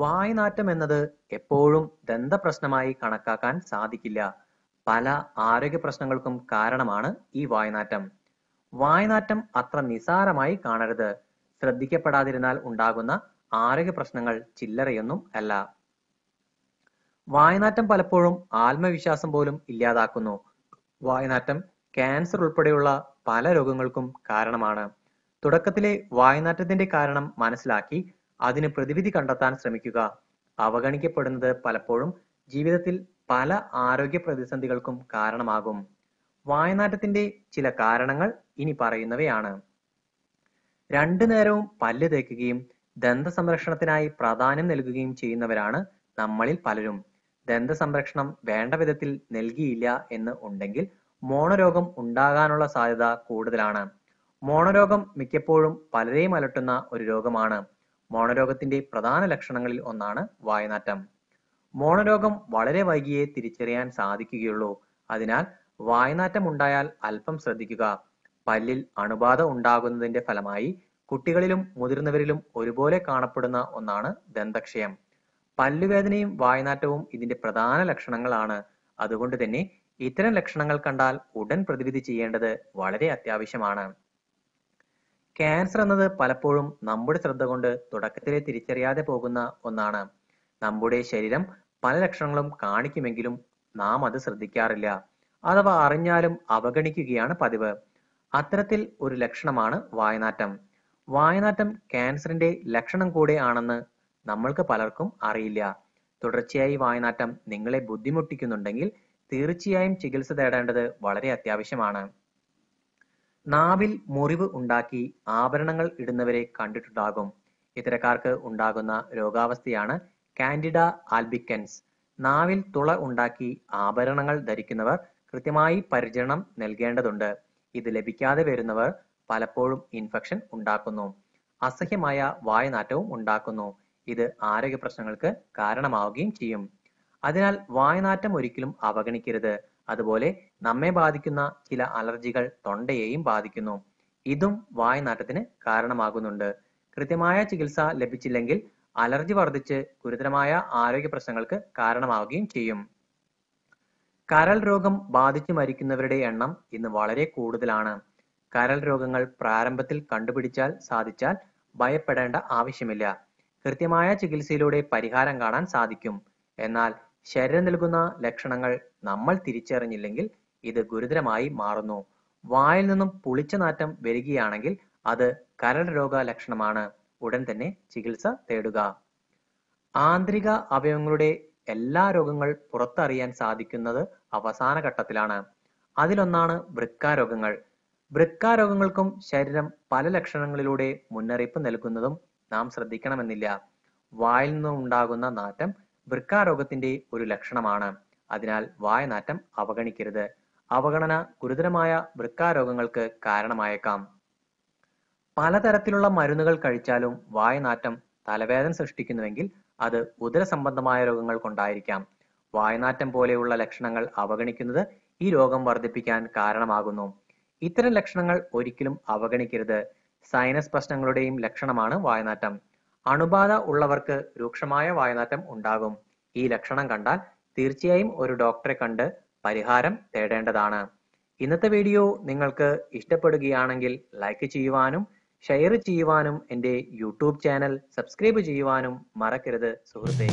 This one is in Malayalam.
വായ്നാറ്റം എന്നത് എപ്പോഴും ദന്തപ്രശ്നമായി കണക്കാക്കാൻ സാധിക്കില്ല പല ആരോഗ്യ പ്രശ്നങ്ങൾക്കും കാരണമാണ് ഈ വായ്നാറ്റം വായ്നാറ്റം അത്ര നിസാരമായി കാണരുത് ശ്രദ്ധിക്കപ്പെടാതിരുന്നാൽ ഉണ്ടാകുന്ന ആരോഗ്യ പ്രശ്നങ്ങൾ ചില്ലറയൊന്നും അല്ല വായനാറ്റം പലപ്പോഴും ആത്മവിശ്വാസം പോലും ഇല്ലാതാക്കുന്നു വായനാറ്റം ക്യാൻസർ ഉൾപ്പെടെയുള്ള പല രോഗങ്ങൾക്കും കാരണമാണ് തുടക്കത്തിലെ വായനാറ്റത്തിന്റെ കാരണം മനസ്സിലാക്കി അതിന് പ്രതിവിധി കണ്ടെത്താൻ ശ്രമിക്കുക അവഗണിക്കപ്പെടുന്നത് പലപ്പോഴും ജീവിതത്തിൽ പല ആരോഗ്യ പ്രതിസന്ധികൾക്കും കാരണമാകും വായനാറ്റത്തിന്റെ ചില കാരണങ്ങൾ ഇനി പറയുന്നവയാണ് രണ്ടു നേരവും പല്ല് തേക്കുകയും ദന്ത സംരക്ഷണത്തിനായി പ്രാധാന്യം നൽകുകയും ചെയ്യുന്നവരാണ് നമ്മളിൽ പലരും ദന്ത സംരക്ഷണം വേണ്ട വിധത്തിൽ നൽകിയില്ല എന്ന് ഉണ്ടെങ്കിൽ മോണരോഗം ഉണ്ടാകാനുള്ള സാധ്യത കൂടുതലാണ് മോണരോഗം മിക്കപ്പോഴും പലരെയും അലട്ടുന്ന ഒരു രോഗമാണ് മോണരോഗത്തിന്റെ പ്രധാന ലക്ഷണങ്ങളിൽ ഒന്നാണ് വായനാറ്റം മോണരോഗം വളരെ വൈകിയേ തിരിച്ചറിയാൻ സാധിക്കുകയുള്ളൂ അതിനാൽ വായനാറ്റം ഉണ്ടായാൽ അല്പം ശ്രദ്ധിക്കുക പല്ലിൽ അണുബാധ ഉണ്ടാകുന്നതിന്റെ ഫലമായി കുട്ടികളിലും മുതിർന്നവരിലും ഒരുപോലെ കാണപ്പെടുന്ന ഒന്നാണ് ദന്തക്ഷയം പല്ലുവേദനയും വായനാറ്റവും ഇതിന്റെ പ്രധാന ലക്ഷണങ്ങളാണ് അതുകൊണ്ട് തന്നെ ഇത്തരം ലക്ഷണങ്ങൾ കണ്ടാൽ ഉടൻ പ്രതിവിധി ചെയ്യേണ്ടത് വളരെ അത്യാവശ്യമാണ് ക്യാൻസർ എന്നത് പലപ്പോഴും നമ്മുടെ ശ്രദ്ധ കൊണ്ട് തുടക്കത്തിലെ തിരിച്ചറിയാതെ പോകുന്ന ഒന്നാണ് നമ്മുടെ ശരീരം പല ലക്ഷണങ്ങളും കാണിക്കുമെങ്കിലും നാം അത് ശ്രദ്ധിക്കാറില്ല അഥവാ അറിഞ്ഞാലും അവഗണിക്കുകയാണ് പതിവ് അത്തരത്തിൽ ഒരു ലക്ഷണമാണ് വായനാറ്റം വായനാറ്റം ക്യാൻസറിന്റെ ലക്ഷണം കൂടെ ആണെന്ന് നമ്മൾക്ക് പലർക്കും അറിയില്ല തുടർച്ചയായി വായനാറ്റം നിങ്ങളെ ബുദ്ധിമുട്ടിക്കുന്നുണ്ടെങ്കിൽ തീർച്ചയായും ചികിത്സ തേടേണ്ടത് വളരെ അത്യാവശ്യമാണ് നാവിൽ മുറിവ് ഉണ്ടാക്കി ആഭരണങ്ങൾ ഇടുന്നവരെ കണ്ടിട്ടുണ്ടാകും. ഇത്തരക്കാർക്ക് ഉണ്ടാകുന്ന രോഗാവസ്ഥയാണ് കാൻഡിഡ ആൽബിക്കൻസ്. നാവിൽ തുള ഉണ്ടാക്കി ആഭരണങ്ങൾ ധരിക്കുന്നവർ കൃത്യമായി പരിചരണം നൽകേണ്ടതുണ്ട്. ഇത് ലഭിക്കാതെ വരുന്നവർ പലപ്പോഴും ഇൻഫെക്ഷൻ ഉണ്ടാക്കുന്നു. അസഹ്യമായ വായനാറ്റവും ഉണ്ടാക്കുന്നു. ഇത് ആരോഗ്യ പ്രശ്നങ്ങൾക്ക് കാരണമാവുകയും ചെയ്യും. അതിനാൽ വായനാറ്റം ഒരിക്കലും അവഗണിക്കരുത്. അതുപോലെ നമ്മെ ബാധിക്കുന്ന ചില അലർജികൾ തൊണ്ടയെയും ബാധിക്കുന്നു ഇതും വായുനാറ്റത്തിന് കാരണമാകുന്നുണ്ട് കൃത്യമായ ചികിത്സ ലഭിച്ചില്ലെങ്കിൽ അലർജി വർദ്ധിച്ച് ഗുരുതരമായ ആരോഗ്യ പ്രശ്നങ്ങൾക്ക് കാരണമാവുകയും ചെയ്യും കരൾ രോഗം ബാധിച്ചു മരിക്കുന്നവരുടെ എണ്ണം ഇന്ന് വളരെ കൂടുതലാണ് കരൾ രോഗങ്ങൾ പ്രാരംഭത്തിൽ കണ്ടുപിടിച്ചാൽ സാധിച്ചാൽ ഭയപ്പെടേണ്ട ആവശ്യമില്ല കൃത്യമായ ചികിത്സയിലൂടെ പരിഹാരം കാണാൻ സാധിക്കും എന്നാൽ ശരീരം നൽകുന്ന ലക്ഷണങ്ങൾ നമ്മൾ തിരിച്ചറിഞ്ഞില്ലെങ്കിൽ ഇത് ഗുരുതരമായി മാറുന്നു വായിൽ നിന്നും പുളിച്ച നാറ്റം വരികയാണെങ്കിൽ അത് കരൾ രോഗ ലക്ഷണമാണ് ഉടൻ തന്നെ ചികിത്സ തേടുക ആന്തരിക അവയവങ്ങളുടെ എല്ലാ രോഗങ്ങൾ പുറത്തറിയാൻ സാധിക്കുന്നത് അവസാന ഘട്ടത്തിലാണ് അതിലൊന്നാണ് വൃക്കാരോഗങ്ങൾ വൃക്കാരോഗങ്ങൾക്കും ശരീരം പല ലക്ഷണങ്ങളിലൂടെ മുന്നറിയിപ്പ് നൽകുന്നതും നാം ശ്രദ്ധിക്കണമെന്നില്ല വായിൽ നിന്നും ഉണ്ടാകുന്ന നാറ്റം വൃക്കാരോഗത്തിന്റെ ഒരു ലക്ഷണമാണ് അതിനാൽ വായനാറ്റം അവഗണിക്കരുത് അവഗണന ഗുരുതരമായ വൃക്കാരോഗങ്ങൾക്ക് കാരണമായേക്കാം പലതരത്തിലുള്ള മരുന്നുകൾ കഴിച്ചാലും വായനാറ്റം തലവേദന സൃഷ്ടിക്കുന്നുവെങ്കിൽ അത് ഉദര സംബന്ധമായ രോഗങ്ങൾ കൊണ്ടായിരിക്കാം വായനാറ്റം പോലെയുള്ള ലക്ഷണങ്ങൾ അവഗണിക്കുന്നത് ഈ രോഗം വർദ്ധിപ്പിക്കാൻ കാരണമാകുന്നു ഇത്തരം ലക്ഷണങ്ങൾ ഒരിക്കലും അവഗണിക്കരുത് സൈനസ് പ്രശ്നങ്ങളുടെയും ലക്ഷണമാണ് വായനാറ്റം അണുബാധ ഉള്ളവർക്ക് രൂക്ഷമായ വായുനാറ്റം ഉണ്ടാകും ഈ ലക്ഷണം കണ്ടാൽ തീർച്ചയായും ഒരു ഡോക്ടറെ കണ്ട് പരിഹാരം തേടേണ്ടതാണ് ഇന്നത്തെ വീഡിയോ നിങ്ങൾക്ക് ഇഷ്ടപ്പെടുകയാണെങ്കിൽ ലൈക്ക് ചെയ്യുവാനും ഷെയർ ചെയ്യുവാനും എൻ്റെ യൂട്യൂബ് ചാനൽ സബ്സ്ക്രൈബ് ചെയ്യുവാനും മറക്കരുത് സുഹൃത്തേ